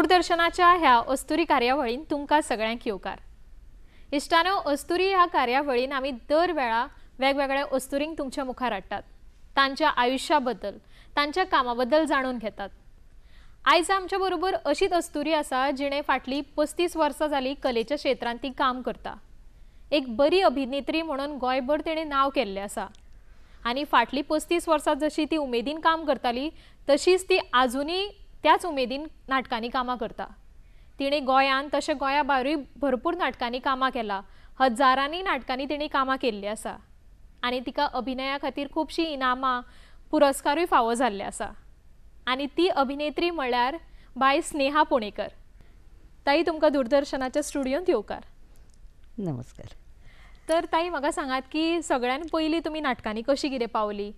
दूरदर्शनाच्या ह्या अस्तुरी कार्यावळीन तुमकां सगळ्यांक येवकार इश्टानो अस्तुरी ह्या कार्यावळीन आमी दर वेळा वेगवेगळ्या अस्तुरींक तुमच्या मुखार हाडटात तांच्या आयुष्या बद्दल तांच्या कामा बद्दल जाणून घेतात आयज आमच्या बरोबर अशीच अस्तुरी आसा जिणे फाटली पस्तीस वर्सां जालीं कलेच्या क्षेत्रांत ती काम करता एक बरी अभिनेत्री म्हणून गोंयभर तिणें नांव केल्लें आसा आनी फाटली पस्तीस वर्सां जशी ती उमेदीन काम करताली तशीच ती आजुनूय त्याच उमेदीन नाटकांनी कामां करता तिणें गोंयांत तशें गोंया भायरूय भरपूर नाटकांनी कामां केला हजारांनी नाटकांनी तिणें कामां केल्लीं आसा आनी तिका अभिनया खातीर खुबशीं इनामां पुरस्कारूय फावो जाल्ले आसा आनी ती अभिनेत्री म्हळ्यार बाय स्नेहा पुणेकर ताई तुमकां दूरदर्शनाच्या स्टुडियोंत येवकार नमस्कार तर ताई म्हाका सांगात की सगळ्यान पयलीं तुमी नाटकांनी कशी कितें पावली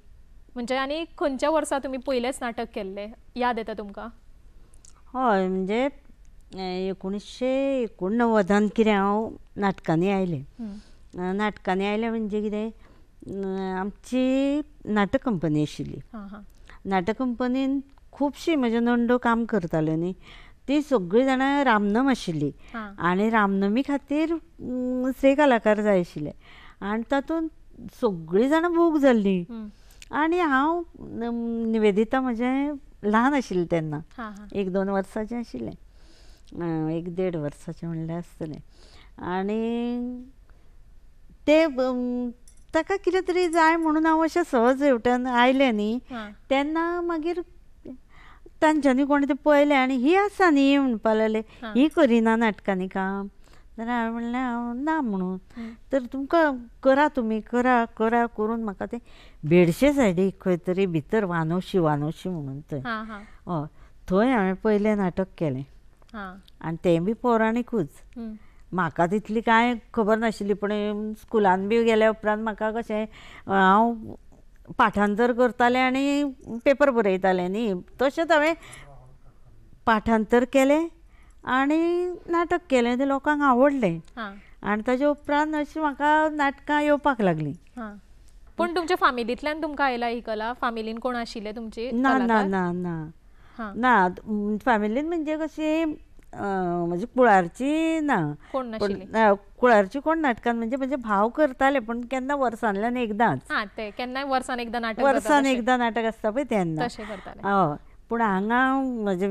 म्हणजे आणि खंयच्या वर्षा तुम्ही पयलेंच नाटक केले याद येता तुमकां हय म्हणजे एकोणीसशे एकोणनव्वदान कितें हांव नाटकांनी आयलें नाटकांनी आयले म्हणजे कितें आमची नाटक कंपनी आशिल्ली नाटक कंपनीन खुबशीं म्हणजे नंडो काम करताल्यो न्ही ती सगळीं जाणां रामनम आशिल्ली आनी रामनमी खातीर स्त्री कलाकार जाय आशिल्ले आनी तातूंत सगळीं जाणां बूक जाल्लीं आणि हांव निवेदिता म्हजें ल्हान आशिल्लें तेन्ना एक दोन वर्साचें आशिल्लें एक देड वर्साचें म्हणलें आसतलें आनी ते ताका कितें तरी जाय म्हणून हांव अशें सहज हेवटेन आयलें न्ही तेन्ना मागीर तांच्यांनी कोणें तें पळयलें आनी ही आसा न्ही म्हणपाक लागले ही करिना नाटकांनी काम तर हांवें म्हणलें हांव ना म्हणून तर तुमकां करा तुमी करा करा करून म्हाका ते बेडशे सायडीक खंय तरी भितर वानोशी वानोशी म्हणून थंय हय थंय हांवें पयलें नाटक केलें आनी तें बी पौराणीकूच म्हाका तितली कांय खबर नाशिल्ली पूण स्कुलान बी गेल्या उपरांत म्हाका कशें हांव पाठांतर करतालें आनी पेपर बरयतालें न्ही तशेंच हांवें पाठांतर केलें आणि नाटक केलें ते लोकांक आवडलें आनी ताजे उपरांत अशी म्हाका नाटकां येवपाक लागलीं पूण तुमच्या फामिलींतल्यान तुमकां आयला ही कला फामिलीन कोण आशिल्ले तुमचे ना ना ना ना ना फॅमिलीन म्हणजे कशी म्हणजे कुळारची ना कोण कुळारची कोण नाटकान म्हणजे म्हणजे भाव करताले पण केन्ना वर्सांतल्यान एकदांच केन्नाय वर्सान एकदां नाटक वर्सान एकदां नाटक आसता पळय तेन्ना हय हो. पूण हांगा म्हणजे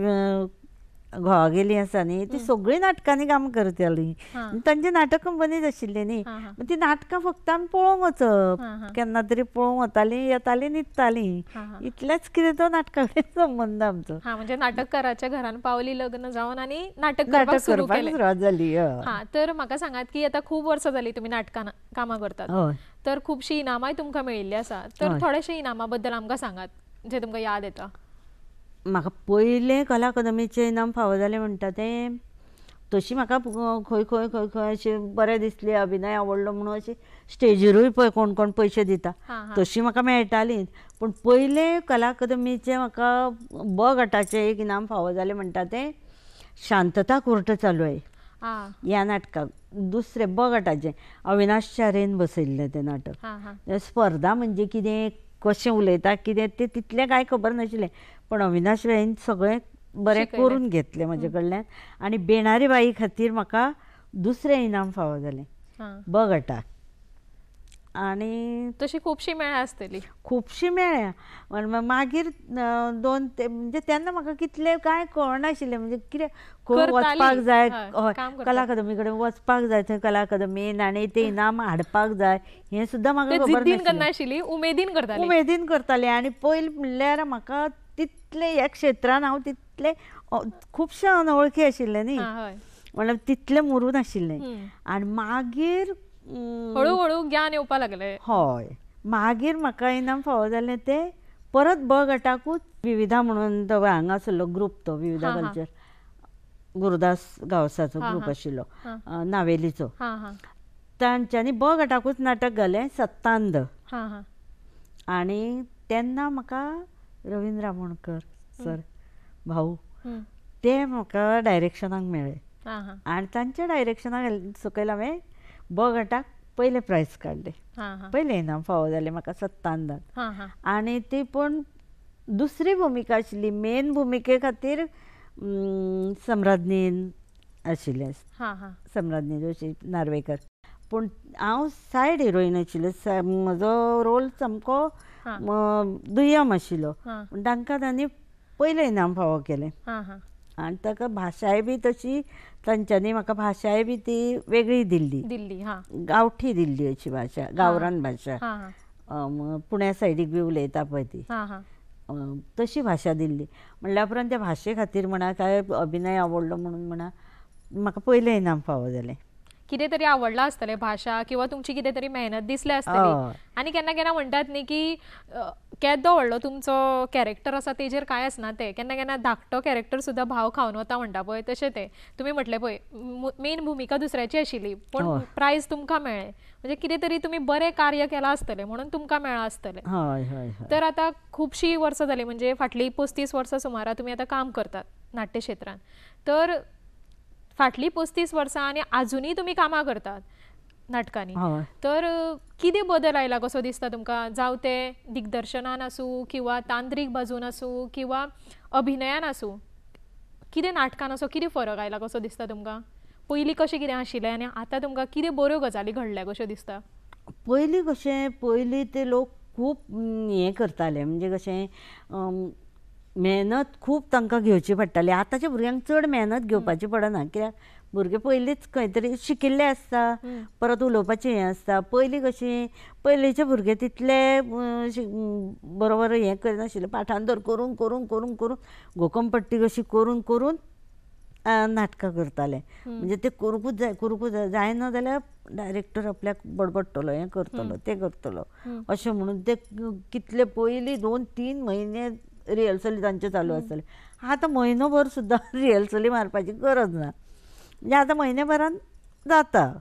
घोवा गेली आसा न्ही ती सगळीं नाटकांनी काम करताली तांची म्हणजे नाटक कंपनीच आशिल्ली न्ही ती नाटकां फक्त आमी पळोवंक वचप केन्ना तरी पळोवंक वतालीं येतालीं न्हिदतालीं इतलेंच कितें तो नाटका कडेन संबंद आमचो म्हणजे नाटककाराच्या घरान पावली लग्न जावन आनी नाटक नाटक करपाक सुरवात जाली तर म्हाका सांगात की आतां खूब वर्सां जालीं तुमी नाटकां कामां करतात तर खुबशीं इनामाय तुमकां मेळिल्लीं आसा तर थोडेशे इनामां बद्दल आमकां सांगात जे तुमकां याद येता म्हाका पयले कला अकादमीचें इनाम फावो जालें म्हणटा तें तशी म्हाका खंय खंय खंय खंय अशें बरें दिसलें अभिनय आवडलो म्हणून अशी स्टेजीरूय पळय कोण कोण पयशे दिता तशी म्हाका मेळटालीं पूण पयले कला अकादमीचें म्हाका ब गटाचें एक इनाम फावो जालें म्हणटा तें शांतता कोर्ट चालू आहे ह्या नाटकाक दुसरे ब गटाचें अविनाश चारेन बसयल्लें तें नाटक स्पर्धा म्हणजे कितें कशें उलयता कितें तें तितलें कांय खबर नाशिल्लें पण अविनाश रायन सगळें बरें करून घेतलें म्हजे कडल्यान आनी बेणारी बाई खातीर म्हाका दुसरें इनाम फावो जालें ब गटाक आणि तशी खूपशी मेळ्यां आसतली खुबशीं मेळ्यां मागीर दोन ते म्हणजे त्यांना म्हाका कितले काय कळनाशिल्लें म्हणजे कितें खंय वचपाक जाय हय कला अकादमी कडेन वचपाक जाय थंय कला अकादमीन आनी तें इनाम हाडपाक जाय हें सुद्दां म्हाका खबर करनाशिल्ली उमेदीन करताली उमेदीन करताले आणि पयलीं म्हणल्यार म्हाका तितलें ह्या क्षेत्रान हांव तितलें खुबशे अनवळखी आशिल्लें न्ही म्हणल्यार तितलें मुरून आशिल्लें आनी मागीर हळूहळू ज्ञान येऊ लागले होय मागीर म्हाका इनाम फावो जालें ते परत ब गटाकूच विविधा म्हणून तो हांगा आसलो तो विविधा कल्चर गुरुदास गावसाचो ग्रुप आशिल्लो नावेलीचो तांच्यानी ब गटाकूच नाटक घाले सत्तांद आणि तेन्ना म्हाका रवींद्र आमोणकर सर भाऊ ते म्हाका डायरेक्शनाक मेळ्ळे आनी तांच्या डायरेक्शनाक सकयल हांवें ब गटाक पहिले प्रायज काढले पहिले इनाम फावो झाले म्हाका सत्तांदात आणि ती पण दुसरी भुमिका आशिल्ली मेन भुमिके खातीर सम्राज्ञीन आशिल्लें सम्राज्ञी जोशी नार्वेकर पूण हांव सायड हिरोईन आशिल्लें म्हजो रोल सामको दुय्यम आशिल्लो पूण तांकां तांणी पयलें इनाम फावो केलें आणि ताका भाषाय बी तशी तांच्यांनी म्हाका भाशाय बी ती वेगळी दिल्ली दिल्ली हां गांवठी दिल्ली अशी भाषा गावरान भाषा पुण्या सायडीक बी उलयता पळय ती तशी भाषा दिल्ली म्हणल्या उपरांत त्या भाशे खातीर म्हणा काय अभिनय आवडलो म्हणून म्हणा म्हाका पयलें इनाम फावो जालें कितें तरी आवडला आसतलें भाषा किंवा तुमची कितें तरी मेहनत दिसली आसतली आणि केन्ना केन्ना म्हणतात न्ही की केदो व्हडलो तुमचो कॅरेक्टर असा तेजेर काय आसना ते केन्ना केन्ना धाकटो कॅरेक्टर सुद्धा भाव खावन वता म्हणटा पळय तशें तें तुमी म्हटलें पळय मेन भुमिका दुसऱ्याची आशिल्ली पण प्रायज तुमकां मेळ्ळें म्हणजे कितें तरी तुमी बरें कार्य केला असतले म्हणून तुमकां मेळ्ळां आसतलें तर आता खुबशीं वर्सां जालीं म्हणजे फाटली पस्तीस वर्सां सुमारा तुम्ही आता काम करतात नाट्य क्षेत्रात तर फाटलीं पस्तीस वर्सां आनी आजुनूय तुमी कामां करतात नाटकांनी हो. तर कितें बदल आयला कसो दिसता तुमकां जावं ते दिग्दर्शनान आसूं किंवां तांत्रीक बाजून आसूं किंवां अभिनयान आसूं कितें नाटकान असो कितें फरक आयला कसो दिसता तुमकां पयलीं कशें कितें आशिल्लें आनी आतां तुमकां कितें बऱ्यो गजाली घडल्या कश्यो दिसता पयलीं कशें पयलीं ते लोक खूब हें करताले म्हणजे कशें मेहनत खूप तांकां घेवची पडटाली आतांच्या भुरग्यांक चड मेहनत घेवपाची पडना कित्याक भुरगे पयलींच खंय तरी शिकिल्ले आसता परत उलोवपाचें हें आसता पयलीं कशीं पयलींचे भुरगे तितले बरोबर हें करनाशिल्ले पाठांतर करून करून करून करून घोकमपट्टी कशी करून करून नाटकां करताले म्हणजे ते करूंकूच जाय करूंकूच जाय जायना जाल्यार डायरेक्टर आपल्याक बडबडटलो हें करतलो तें करतलो अशें म्हणून ते कितले पयलीं दोन तीन म्हयने रिहर्सली त्यांचे चालू हा आता महिनोभर सुद्धा रिहर्सली मारपाची गरज ना म्हणजे आता महिन्याभरात जाता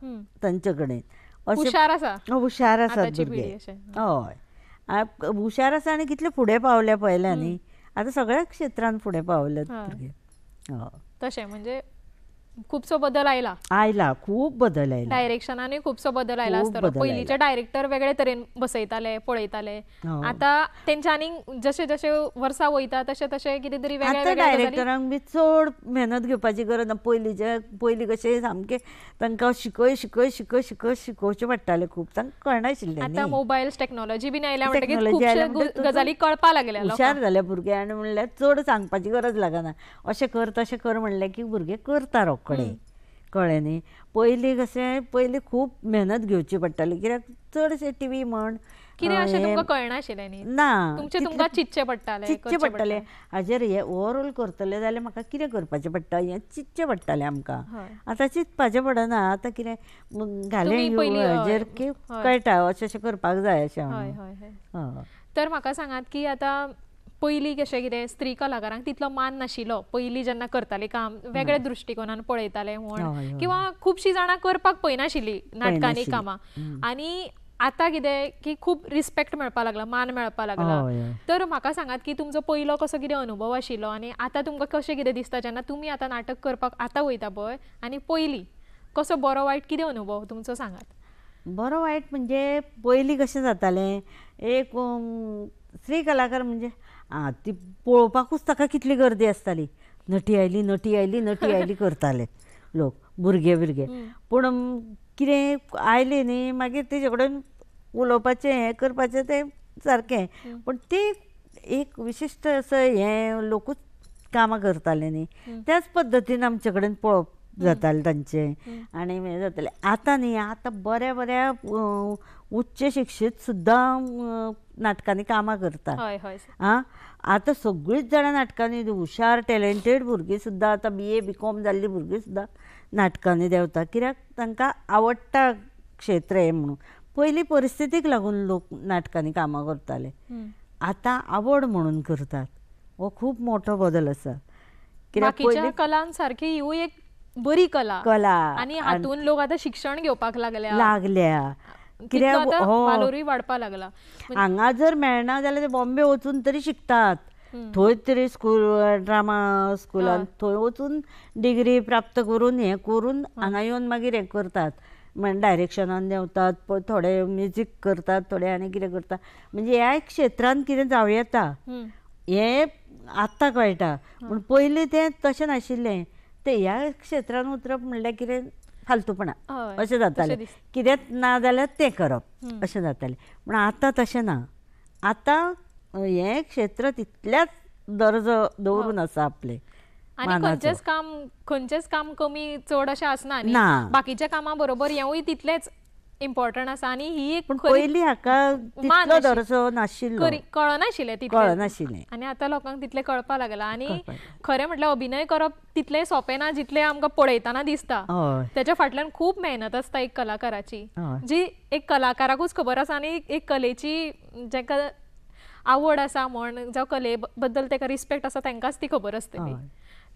त्यांच्याकडे अशें हुशार असा भुरगे हो, हय हुशार असा आणि कितले फुडें पावल्या पयल्या न्ही आतां सगळ्या क्षेत्रात पुढे पावल्यात भुरगे हो. तसे म्हणजे खूपसो बदल आयला आयला खूप बदल आयला डायरेक्शनाने खूपसो बदल आयला असतो पहिलीचे डायरेक्टर वेगळे तरेन बसयताले पळयताले हो. आता त्यांच्या आणि जसे जसे वर्षा वयता तशें तशें कितें तरी वेगळे डायरेक्टरांक बी चड मेहनत घेवपाची गरज ना पहिलीचे पयलीं कशें सामकें तांकां शिकय शिकय शिकय शिकय शिकोवचें पडटालें खूब तांकां कळनाशिल्लें आतां मोबाईल टेक्नॉलॉजी बीन आयल्या म्हणटकीर गजाली कळपा लागल्या हुशार झाले भुरगे आणि म्हणले चड सांगपाची गरज लागना अशें कर तशें कर म्हणले की भुरगे करता रो कडेन कळ्ळें न्ही पयलीं कशें पयलीं खूब मेहनत घेवची पडटाली कित्याक चडशें टी व्ही म्हण कितें अशें तुमकां कळनाशिल्लें ना तुमकां चिंतचें पडटालें चिंतचें पडटालें हाजेर हें ओवरऑल करतले जाल्यार म्हाका कितें करपाचें पडटा हें चिंतचें पडटालें आमकां आतां चिंतपाचें पडना आतां कितें घालें हाजेर कळटा अशें अशें करपाक जाय अशें हय तर म्हाका सांगात की आतां पयलीं कशें कितें स्त्री कलाकारांक तितलो मान नाशिल्लो पयलीं जेन्ना करताले काम वेगळ्या दृश्टीकोनान पळयताले म्हण किंवा खुबशीं जाणां करपाक पळयनाशिल्लीं नाटकांनी कामां आनी आतां कितें की खूब रिस्पेक्ट मेळपाक लागला मान मेळपाक लागला तर म्हाका सांगात की तुमचो पयलो कसो कितें अनुभव आशिल्लो आनी आतां तुमकां कशें कितें दिसता जेन्ना तुमी आतां नाटक करपाक आतां वयता पळय आनी पयलीं कसो बरो वायट कितें अनुभव तुमचो सांगात बरो वायट म्हणजे पयलीं कशें जातालें एक स्त्री कलाकार म्हणजे आं ती पळोवपाकूच ताका कितली गर्दी आसताली नटी आयली नटी आयली नटी आयली करताले लोक भुरगे भुरगे पूण कितें आयले न्ही मागीर तेजे कडेन उलोवपाचें हें करपाचें तें सारकें पूण ती एक विशिश्ट असं हें लोकूच कामां करताले न्ही त्याच पद्दतीन आमचे कडेन पळोवप जातालें तांचें आनी हें जातालें आतां न्ही आतां बऱ्या बऱ्या उच्च शिक्षीत सुद्दां नाटकांनी कामां करतात हा आता सगळीच आतां नाटकांनी हुशार टॅलेंटेड भुरगीं सुद्दां आता बी ए बी कॉम जाल्लीं भुरगीं सुद्दां नाटकांनी देंवता कित्याक तांकां आवडटा क्षेत्र हें म्हणून पयलीं परिस्थितीक लागून लोक नाटकांनी कामां करताले आतां आवड म्हणून करतात हो खूप मोठो बदल आसा कित्याक कलान सारखी ही एक बरी कला कला आनी हातून लोक आता शिक्षण घेवपाक लागल्या लागल्या कित्याक हो. लागला हांगा म्हणजे जर मेळना जाल्यार ते बॉम्बे वचून तरी शिकतात थंय तरी स्कूल ड्रामा स्कुलान थंय वचून डिग्री प्राप्त करून हे करून हांगा येवन मागीर हें करतात म्हणजे डायरेक्शनान देंवतात थोडे म्युजीक करतात थोडे आनी कितें करतात म्हणजे ह्या क्षेत्रांत कितें जावं येता हे आत्तां कळटा पूण पयलीं तें तशें नाशिल्लें तें ह्या क्षेत्रान उतरप म्हणल्यार कितें फालतूपणा अशें जातालें कितें ना जाल्यार तें करप अशें जातालें पूण आतां तशें ना आतां हें क्षेत्र तितल्याच दर्जो दवरून आसा हो. आपले आनी खंयचेंच काम खंयचेच काम कमी चड अशें आसना ना बाकीच्या कामा बरोबर हेंवूय तितलेंच इम्पॉर्टंट आसा आनी ही एक पयली हाका दर्जो नाशिल्लो आनी आतां लोकांक तितले कळपाक लागला आनी खरें म्हटल्यार अभिनय करप तितलें सोंपें ना जितलें आमकां पळयतना दिसता तेच्या फाटल्यान खूब मेहनत आसता एक कलाकाराची जी एक कलाकाराकूच खबर आसा आनी एक कलेची जेका आवड आसा म्हण जावं कले बद्दल तेका रिस्पेक्ट आसा तेंकाच ती खबर आसतली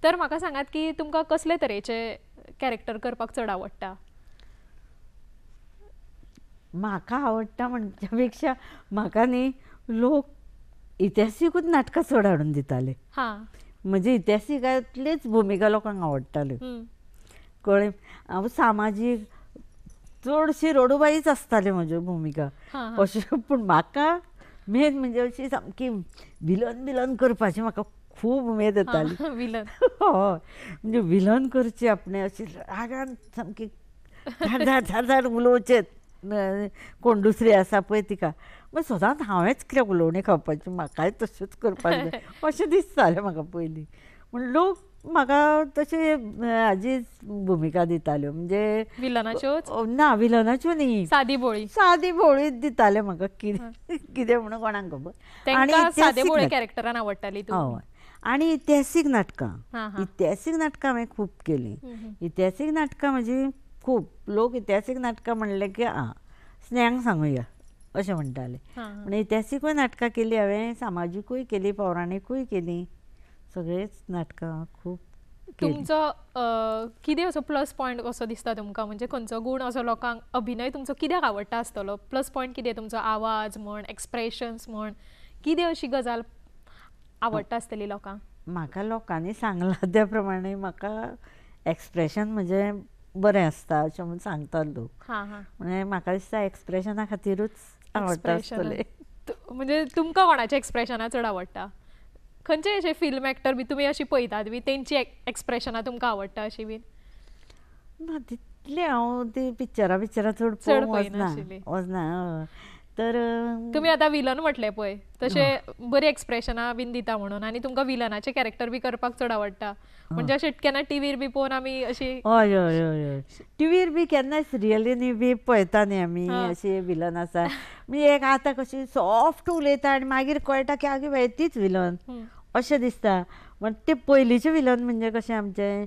तर म्हाका सांगात की तुमकां कसले तरेचे कॅरेक्टर करपाक चड आवडटा म्हाका आवडटा म्हणच्या पेक्षा म्हाका न्ही लोक इतिहासीकूच नाटकां चड हाडून दिताले म्हणजे इतिहासिकांतलेच भुमिका लोकांक आवडटाल्यो कळ्ळें हांव सामाजीक चडशी रोडोबाईच आसताले म्हज्यो भुमिका अश्यो पूण म्हाका मेन म्हणजे अशी सामकी विलन बिलन करपाची म्हाका खूब उमेद येताली विलन हय हो. म्हणजे विलन करचें आपणें अशी रागान सामकी झाड झाड उलोवचेत कोण दुसरी आसा पळय तिका मग सदांच हांवेंच कित्याक उलोवणी खावपाची म्हाकाय तशेंच करपाक जाय अशें दिसतालें म्हाका पयलीं म्हूण लोक म्हाका तशे हाजी भुमिका दिताल्यो म्हणजे विलनाच्यो ना विलनाच्यो न्ही सादी भोळी सादी भोळीत दिताले म्हाका कितें कितें म्हणून कोणाक खबर आनी कॅरेक्टरान आवडटाली हय आणि इतिहासीक नाटकां इतिहासीक नाटकां हांवें खूब केलीं इतिहासीक नाटकां म्हजी खूप लोक इतिहासीक नाटकां म्हणले की आं स्नेहांक सांगूया अशें म्हणटाले म्हणजे इतिहासीकूय नाटकं केली हांवें सामाजिकूय केली पौराणीकूय केलीं सगळेच नाटकां खूप तुमचो कितें असो प्लस पॉयंट कसो दिसता तुमकां म्हणजे खंयचो गुण असो लोकांक अभिनय तुमचो कित्याक आवडटा आसतलो प्लस पॉयंट कितें तुमचो आवाज म्हण एक्सप्रेशन्स म्हण किती अशी गजाल आवडटा आसतली लोकांक म्हाका लोकांनी सांगला त्या प्रमाणे म्हाका एक्सप्रेशन म्हणजे बरें आसता अशें म्हण सांगतात लोक म्हणजे म्हाका दिसता एक्सप्रेशना खातीरूच आवडटा म्हणजे तुमकां कोणाच्या एक्सप्रेशनां चड आवडटा खंयचे अशे फिल्म एक्टर बी तुमी अशी पळयतात बी तेंची एक्सप्रेशनां तुमकां आवडटा अशी बीन ना तितलें हांव ती पिक्चरां पिक्चरां चड चड वचना हय तर तुम्ही आता विलन म्हटले पळय तसे बरी एक्सप्रेशनां बीन दिता म्हणून आणि तुमकां विलनाचे कॅरेक्टर बी करपाक चड आवडटा म्हणजे अशें केन्ना टीव्हीर बी पळोवन आमी अशी हय हय हय हय टीव्हीर बी रियली रियलीनी बी पळयता न्ही आमी अशी विलन आसा मी एक आतां कशी सॉफ्ट उलयता आनी मागीर कळटा की आगे वेळ तीच विलन अशें दिसता म्हण ते पयलींचे विलन म्हणजे कशें आमचें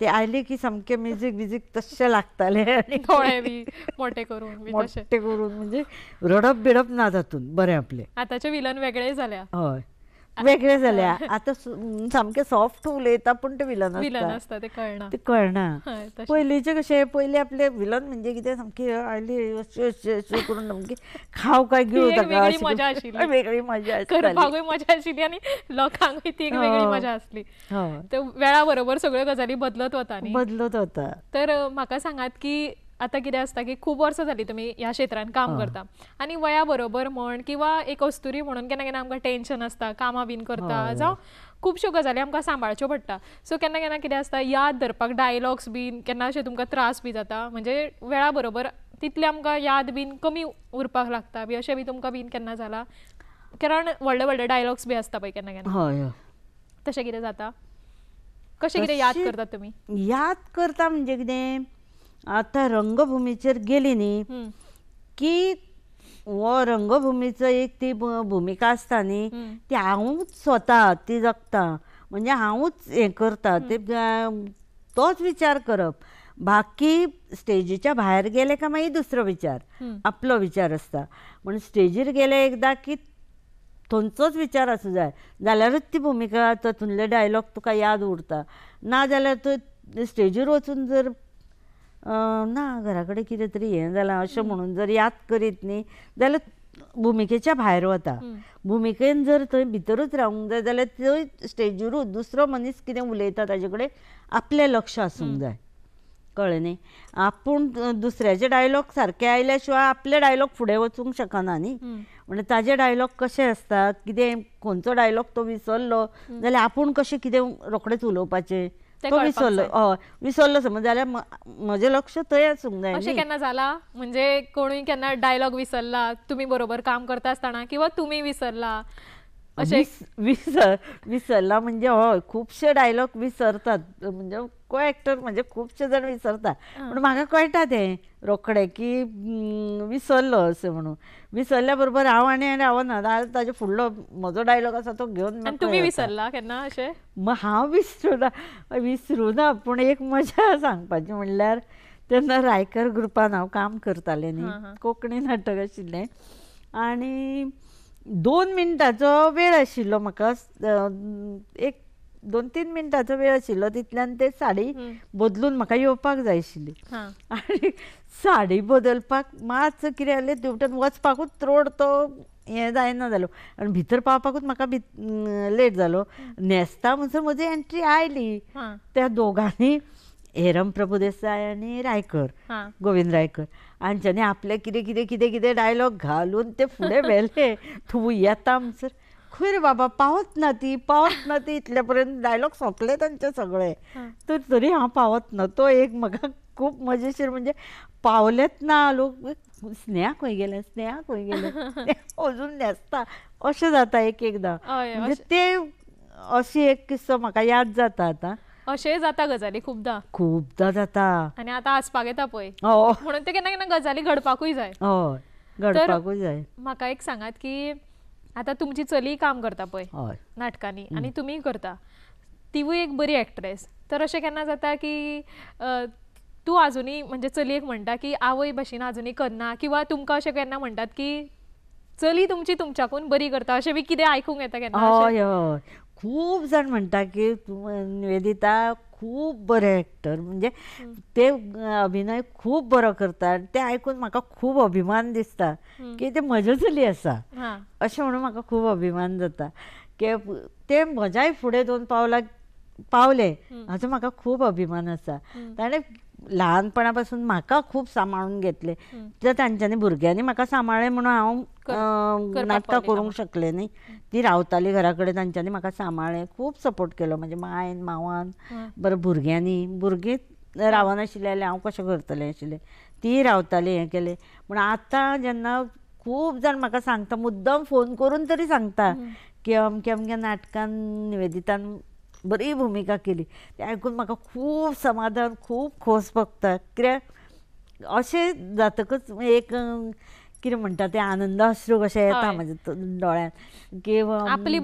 ते आले की समके म्युझिक बिझिक तसे लागताले आणि मोठे करून मोठे करून म्हणजे रडप बिडप नादातून बरे आपले आताचे विलन वेगळे झाले हय वेगळे झाल्या आता सामके सॉफ्ट उलयता पण ते विलन आसता ते कळना ते कळना पयलींचे आपले विलन म्हणजे कितें सामकी आयली करून सामकी खाव काय घेऊ वेगळी मजा आशिल्ली वेगळी मजा मजा आशिल्ली आनी लोकांकूय ती एक वेगळी हो. मजा असली हो. ते वेळा बरोबर सगळ्यो गजाली बदलत होता बदलत होता तर म्हाका सांगात की आता किती असता की खूप वर्सां झाली तुमी ह्या क्षेत्रात काम करता आणि वयाबरोबर बरोबर म्हण किंवा एक अस्तुरी म्हणून केना केना आमकां टेंशन आसता कामा बीन करता जावं खुबश्यो गजाली आमकां सांबाळच्यो पडटा सो केन्ना केन्ना कितें आसता याद धरपाक डायलॉग्स बीन केन्ना अशें तुमकां त्रास बी जाता म्हणजे वेळा बरोबर तितलें आमकां याद बीन कमी उरपाक लागता बी अशें बी तुमकां बीन केन्ना जाला कारण व्हडले व्हडले डायलॉग्स बी आसता पळय केन्ना केन्ना हय तशें कितें जाता कशें कितें याद करतात तुमी याद करता म्हणजे कितें आता रंगभूमीचे गेली नी की व रंगभूमीचं एक ती भूमिका असता नी ती हांवूच स्वतः ती जगता म्हणजे हांवूच हे करता ते तोच विचार करप बाकी स्टेजीच्या बाहेर गेले का मागीर दुसरो विचार आपलो विचार असता म्हण स्टेजीर गेले एकदा की थंयचोच विचार आसूं जाय जाल्यारूच ती भुमिका तातूंतले डायलॉग तुका याद उरता ना जाल्यार तूं स्टेजीर वचून जर ना घराकडे कितें तरी हें जालां अशें म्हणून जर याद करीत न्ही जाल्यार भुमिकेच्या भायर वता भुमिकेन जर थंय भितरूच रावूंक जाय जाल्यार थंय स्टेजीरूच दुसरो मनीस कितें उलयता ताजे कडेन आपलें लक्ष आसूंक जाय कळ्ळें न्ही आपूण दुसऱ्याचे डायलॉग सारके आयल्या शिवाय आपले डायलॉग फुडें वचूंक शकना न्ही म्हणजे ताजे डायलॉग कशे आसता कितें खंयचो डायलॉग तो विसरलो जाल्यार आपूण कशें कितें रोखडेंच उलोवपाचें तो विसरलो समज जाल्यार म्हजें लक्ष थंय आसूंक अशें म्हणजे कोणी केन्ना डायलॉग विसरला तुम्ही बरोबर काम करता आसतना किंवा तुमी विसरला अशें विसर विसरला म्हणजे हय खुबशे डायलॉग विसरतात म्हणजे को ॲक्टर म्हणजे खुबशे जण विसरता पूण म्हाका कळटा तें रोखडे की विसरलो असं म्हणून विसरल्या बरोबर हांव आनी आनी रावना आज ताजे फुडलो म्हजो डायलॉग असा तो घेऊन तुमी विसरला केन्ना विसरू ना विसरू ना पण एक मजा सांगपाची म्हणल्यार त्यांना रायकर ग्रुपान हांव काम करतालें न्ही कोकणी नाटक आशिल्लें आणि दोन मिनटाचा वेळ आशिल्लो हो म्हाका एक दोन तीन मिनटाचो वेळ आशिल्लो तितल्यान ते साडी बदलून म्हाका येवपाक जाय आशिल्ली आनी साडी बदलपाक मातसो कितें जालें तेवटेन वचपाकूच रोड तो हें जायना जालो आनी भितर पावपाकूच म्हाका भित लेट जालो न्हेसता म्हणसर म्हजी एंट्री आयली त्या दोगांनी हेरम प्रभुदेसाय आनी रायकर गोविंद रायकर हांच्यानी आपले कितें कितें कितें कितें डायलॉग घालून ते फुडें व्हेले थंय येता म्हणसर खुर बाबा पावत ना ती पावत ना ती इथल्यापर्यंत डायलॉग संपले त्यांचे सगळे तर तरी हा पावत ना तो एक म्हाका खूप मजेशीर म्हणजे पावलेत ना लोक स्नेहा खंय गेले स्नेहा खंय गेले अजून न्हेसता अशें जाता एक एकदा म्हणजे ते अशी एक किस्सो म्हाका याद जाता आता अशेंय जाता गजाली खुबदां खुबदां जाता आणि आता आसपाक येता पळय हो. म्हणून ते केन्ना केन्ना गजाली घडपाकूय जाय हय घडपाकूय जाय म्हाका एक सांगात की आता तुमची चली काम करता पळय नाटकांनी आनी तुमीय करता तिवूय एक बरी एक्ट्रेस तर अशें केन्ना जाता की तू तूं आजुनी म्हणजे चलयेक म्हणटा की आवय भाशेन आजुनी करना किंवा तुमकां अशें केन्ना म्हणटात की चली तुमची तुमच्याकून बरी करता अशें बी कितें आयकूंक येता केन्ना हय हय खूप जण म्हणतात की निवेदिता खूप बरे एक्टर म्हणजे ते अभिनय खूप बरो करता ते आयकून म्हाका खूप अभिमान दिसता की ते म्हज्यो चली असा अशें म्हणून म्हाका खूप अभिमान जाता की ते म्हज्याय फुडे दोन पावला पावले हाचो म्हाका खूप अभिमान असा ताणें लहानपणापासून म्हाका खूप सांभाळून घेतले तर तांच्यांनी भुरग्यांनी म्हाका सांभाळले म्हणून हांव नाटकां करूंक शकले न्ही ती रावताली घराकडे कडेन तांच्यांनी म्हाका खूप सपोर्ट केलो म्हणजे मायन मावान बरं भुरग्यांनी भुरगीं रावनाशिल्ले जाल्यार हांव कशें करतलें आशिल्लें ती रावताली हें केलें पूण आतां जेन्ना खूब जाण म्हाका सांगता मुद्दम फोन करून तरी सांगता की अमक्या अमक्या नाटकान निवेदितान बरी भुमिका केली ते आयकून म्हाका खूब समाधान खूब खोस भोगता कित्याक अशें जातकच एक कितें म्हणटा ते आनंद अश्रू कशें येता म्हाज्या दोळ्यान की आपली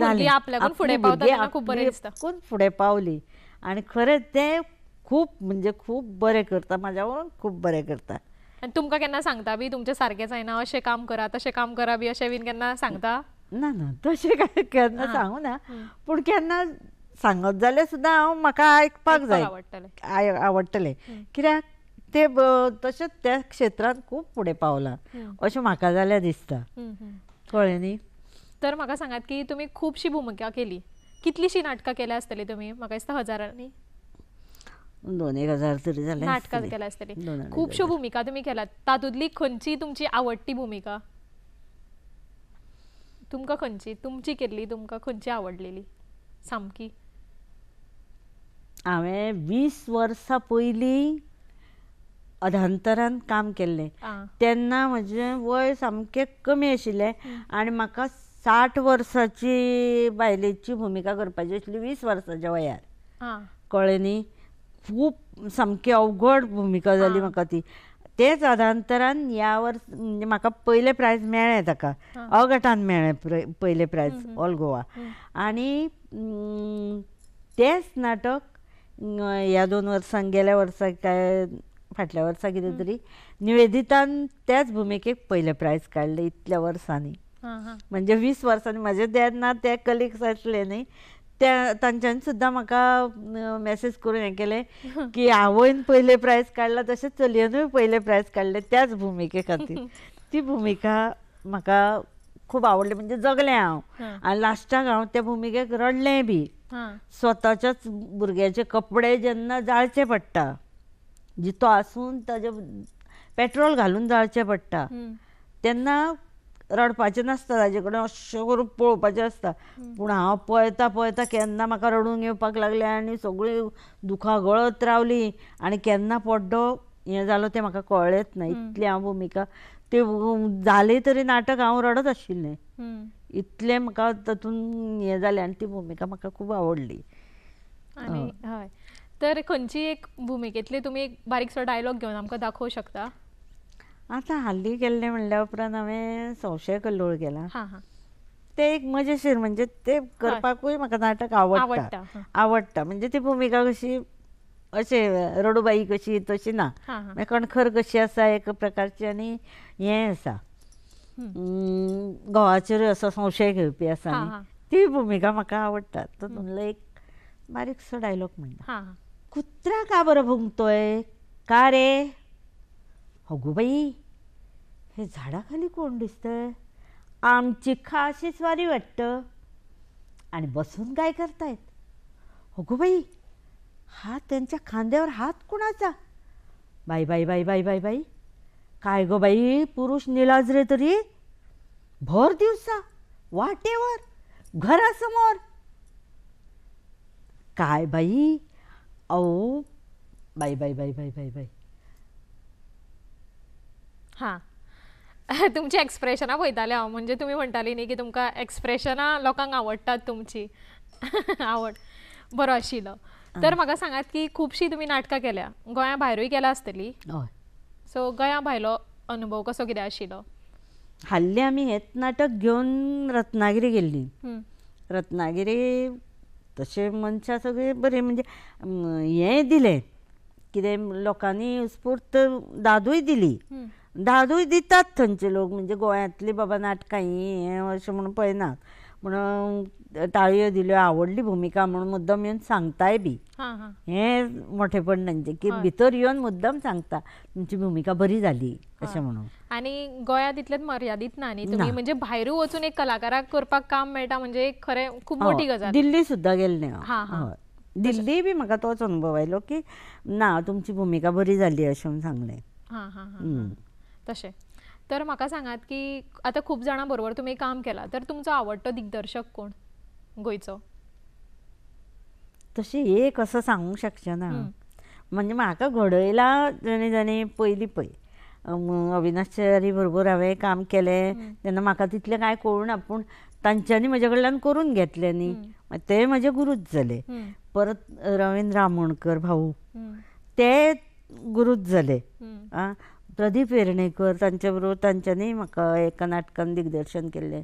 कोण फुडें पावली आणि खरें तें खूब म्हणजे खूब बरें करता म्हाज्या खूप खूब बरें करता आनी तुमकां केन्ना सांगता बी तुमचें सारकें जायना अशें काम करा तशें काम करा बी अशें बीन केन्ना सांगता ना ना तशें काय केन्ना सांगू ना पूण केन्ना सांगत जाल्यार सुद्धा हांव म्हाका आयकपाक जाय आय आवडटलें कित्याक ते तशेंच त्या क्षेत्रांत खूब फुडें पावलां अशें म्हाका जाल्यार दिसता कळ्ळें न्ही तर म्हाका सांगात की तुमी खुबशी भुमिका केली कितलीशी नाटकां केल्या आसतली तुमी म्हाका दिसता हजारांनी दोन एक हजार तरी जाले नाटकां केल्या आसतली खुबश्यो भुमिका तुमी केल्यात तातूंतली खंयची तुमची आवडटी भुमिका तुमकां खंयची तुमची केल्ली तुमकां खंयची आवडलेली सामकी हांवें वीस वर्सां पयलीं अधांतरान काम केल्लें तेन्ना म्हजें वय सामकें कमी आशिल्लें आनी म्हाका साठ वर्साची बायलेची भुमिका करपाची आशिल्ली वीस वर्साच्या वयार कळ्ळें न्ही खूब सामकी अवघड भुमिका जाली म्हाका ती तेच अधांतरान ह्या वर्स म्हणजे म्हाका पयलें प्रायज मेळ्ळें ताका अगटान मेळ्ळें पयलें प्रायज ऑल गोवा आनी तेंच नाटक या दोन वर्सां गेल्या वर्षा काय फाटल्या वर्सा कितें तरी निवेदितान त्याच भुमिकेक पहिले प्रायज काढले इतल्या वर्सांनी म्हणजे वीस वर्सांनी म्हजे ना ते कलिग्स असले न्ही त्या तांच्यानी सुद्धा म्हाका मेसेज करून हे केले की आवयन पहिले प्रायज काढला तसेच चलयेनूय पहिले प्रायज काढले त्याच भूमिके खातीर ती भूमिका म्हाका खूप आवडले म्हणजे जगले हांव आणि लास्टाक हांव त्या भुमिकेक रडलें बी स्वताच्याच भुरग्याचे कपडे जेन्ना जाळचे पडटा जितो आसून ताजे पेट्रोल घालून जाळचे पडटा तेन्ना रडपाचे नासता ताजे कडेन अशें करून पळोवपाचें आसता पूण हांव पळयता पळयता केन्ना म्हाका रडून येवपाक लागले आनी सगळी दुखां गळत रावलीं आनी केन्ना पड्डो हे जालो ते म्हाका कळ्ळेंच ना इतली हांव भुमिका ते झाले तरी नाटक हांव रडत आशिल्लें इतलें म्हाका तातूंत हें जालें आनी ती भुमिका म्हाका खूब आवडली आनी हय तर खंयची एक भुमिकेतली तुमी एक बारीकसो डायलॉग घेवन आमकां दाखोवंक शकता आतां हाल्ली गेल्लें म्हणल्या उपरांत हांवें संशय कल्लोळ केला हां ते एक मजेशीर म्हणजे ते करपाकूय म्हाका नाटक आवडटा आवडटा म्हणजे ती भुमिका कशी अशें रडूबाई कशी तशी ना मागीर कणखर कशी आसा एक प्रकारची आनी हें आसा घोवाचेरूय असो संशय घेवपी आसा ती भुमिका म्हाका आवडटा तातूंतलो एक बारीकसो डायलॉग म्हणटा कुत्रा का बरं भुंकतोय का रे हगोबाई बाई हे झाडाखाली कोण दिसतंय आमची खाशी स्वारी वाटतं आणि बसून काय करतायत अगो बाई हा त्यांच्या खांद्यावर हात कुणाचा बाई बाई बाई बाई बाई बाई काय गो बाई पुरुष रे तरी भर दिवसा वाटेवर घरासमोर काय बाई औ बाई बाई बाई बाई बाई बाई हां तुमची एक्सप्रेशनां पळयतालें हांव म्हणजे तुम्ही म्हणटाली न्ही की तुमकां एक्सप्रेशनां लोकांक आवडटात तुमची आवड बरो आशिल्लो तर मला सांगात की खूपशी तुम्ही नाटकां केल्या गोया भायरूय केल्या आसतली सो गोया भायलो अनुभव कसो कितें आशिल्लो हाल्ली आम्ही हेच नाटक घेऊन रत्नागिरी गेली रत्नागिरी तसे मनशां सगळे बरे म्हणजे हें दिले कितें लोकांनी उत्स्फूर्त दादूय दिली दादूय दितात थंयचे लोक म्हणजे गोंयांतली बाबा नाटकां ही हें अशें म्हणून पळयनात म्हणून ताळयो दिल्यो आवडली भूमिका म्हणून मुद्दम येवन सांगताय बी हे मोठेपण तांचे की भितर येऊन मुद्दम सांगता तुमची भूमिका बरी झाली असं म्हणून आणि गोंयांत इतलेंच मर्यादित ना न्ही तुम्ही म्हणजे बाहेर वचून एक कलाकाराक करपाक काम मेळटा म्हणजे एक खरें खूब मोठी हो, गजाल दिल्ली सुद्दां गेल्लें हां दिल्ली बी म्हाका तोच अनुभव आयलो की ना तुमची भुमिका बरी जाली अशें सांगले सांगलें तशें तर म्हाका सांगात की आतां खूब जाणां बरोबर तुमी काम केलां तर तुमचो आवडटो दिग्दर्शक कोण गोंयचो तशी एक असो सांगूंक ना म्हणजे म्हाका घडयला जणी जणी पयलीं पळय अविनाशारी बरोबर हांवें काम केलें तेन्ना म्हाका तितलें कांय कळूना पूण तांच्यांनी म्हजे कडल्यान करून घेतलें न्ही ते म्हजे गुरूच जाले परत रवींद्र आमोणकर भाऊ ते गुरूच जाले आं प्रदीप वेर्णेकर त्यांच्याबरोबर बरोबर तांच्यांनी म्हाका एका नाटकान दिग्दर्शन केले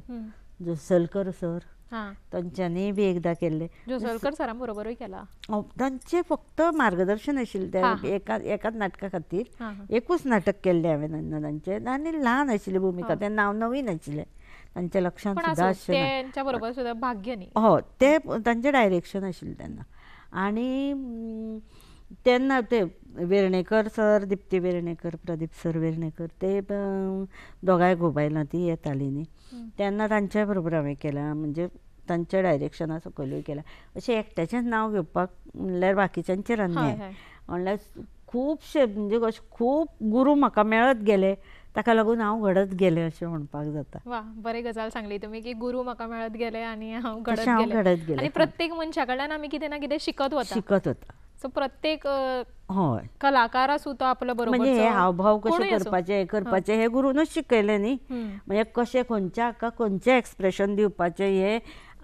जुसलकर सर त्यांच्यानी बी एकदा केले जोसलकर सरां केला त्यांचे फक्त मार्गदर्शन आशिल्लें त्या एकाच नाटका खातीर एकूच नाटक केले हांवें तांचे तांचें आनी ल्हान आशिल्ली भुमिका हो. तें नवीन आशिल्लें त्यांच्या लक्षात सुद्दां बरोबर भाग्य हो ते त्यांचे डायरेक्शन आशिल्लें त्यांना आणि तेन्ना ते वेर्णेकर सर दिप्ती वेर्णेकर प्रदीप सर वेर्णेकर ते दोगांय घोबायलां ती येतालीं न्ही तेन्ना तांच्या बरोबर हांवें केलां म्हणजे तांच्या डायरेक्शना सकयलूय केलां अशें एकट्याचेंच नांव घेवपाक म्हणल्यार बाकीच्यांचेर अन्याय म्हणल्यार खुबशे म्हणजे अशे खूब गुरू म्हाका मेळत गेले ताका लागून हांव घडत गेले अशें म्हणपाक जाता वा बरे गजाल सांगली तुमी की गुरू म्हाका मेळत गेले आनी हांव घडत गेले प्रत्येक मनशा कडल्यान आमी कितें ना कितें शिकत वता शिकत वता सो प्रत्येक हय कलाकारा सुद्धा आपलो बरोबर म्हणजे हे हावभाव कशे करपाचे करपाचे हे गुरुनच शिकयले न्ही म्हणजे कशें खंयच्या हाका खंयचें एक्सप्रेशन दिवपाचें हें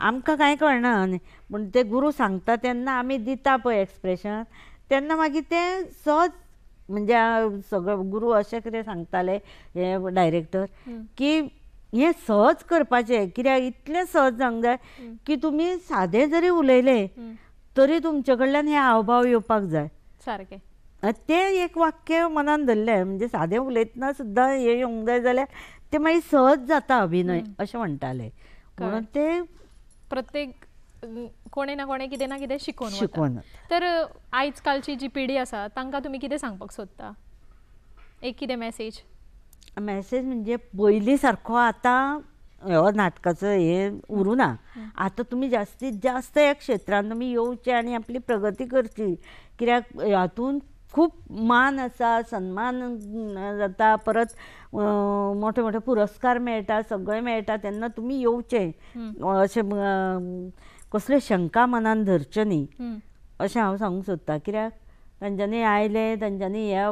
आमकां कांय कळना न्ही पूण ते गुरू सांगता तेन्ना आमी दिता पळय एक्सप्रेशन तेन्ना मागीर तें सहज म्हणजे सगळें गुरू अशें कितें सांगताले हे डायरेक्टर की हे सहज करपाचें कित्याक इतलें सहज जावंक जाय की तुमी सादें जरी उलयलें तरी तुमचे कडल्यान हे हावभाव येवपाक जाय सारकें तें एक वाक्य मनान धरलें म्हणजे साधे उलयतना सुद्धा हे येवंक जाय जाल्यार तें मागीर सहज जाता अभिनय अशें म्हणटाले म्हणून ते प्रत्येक कोणे ना कोणे कितें ना कितें शिकोवन शिकोवन तर आयज कालची जी पिढी असा तांकां तुम्ही कितें सांगपाक सोदता एक कितें मेसेज मेसेज म्हणजे पयलीं सारखो आता नाटकाचं हे उरू ना आता तुम्ही जास्तीत जास्त या क्षेत्रांना मी येवचे आणि आपली प्रगती करची कित्याक हातून खूप मान असा सन्मान जाता परत मोठे मोठे पुरस्कार मेळटा सगळे मेळटा त्यांना तुम्ही येऊचे असे कसले शंका मनान धरचे न्ही अशें हांव सांगूंक सोदतां कित्याक तांच्यांनी आयले तांच्यांनी ह्या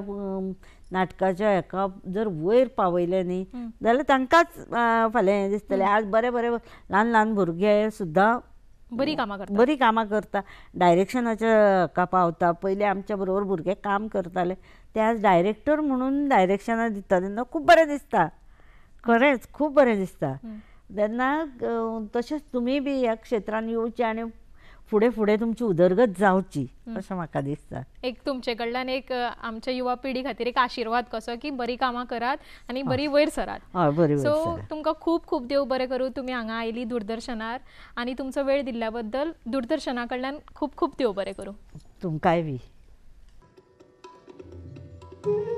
नाटकाच्या हेका जर वयर पावयले न्ही जाल्यार तांकांच फाल्यां दिसतलें आज बरे बरे ल्हान ल्हान भुरगे सुद्दां बरी कामां करता बरी कामां करता डायरेक्शनाच्या हाका पावता पयलीं आमच्या बरोबर भुरगे काम करताले ते आज डायरेक्टर म्हणून डायरेक्शनां दिता तेन्ना खूब बरें दिसता खरेंच खूब बरें दिसता तेन्ना तशेंच तुमी बी ह्या क्षेत्रान येवचें आनी पुढे पुढे तुमची उदरगत जावची असं म्हाका दिसता एक तुमचे कडल्यान एक आमच्या युवा पिढी खातीर एक आशीर्वाद कसो की बरी कामां करात आणि बरी वयर सरात बरी सो तुमकां खूप खूप देव बरे करू तुम्ही हांगा आयली दूरदर्शनार आणि तुमचा वेळ दिल्याबद्दल बद्दल दूरदर्शना कडल्यान खूप खूप देव बरें करू तुमकांय बी